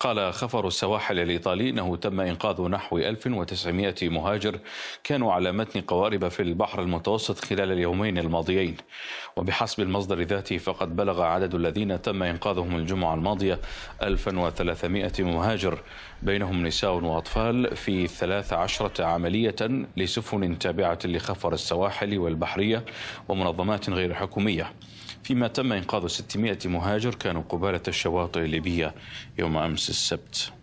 قال خفر السواحل الإيطالي أنه تم إنقاذ نحو 1900 مهاجر كانوا على متن قوارب في البحر المتوسط خلال اليومين الماضيين وبحسب المصدر ذاته فقد بلغ عدد الذين تم إنقاذهم الجمعة الماضية 1300 مهاجر بينهم نساء وأطفال في 13 عملية لسفن تابعة لخفر السواحل والبحرية ومنظمات غير حكومية فيما تم إنقاذ 600 مهاجر كانوا قبالة الشواطئ الليبية يوم أمس السبت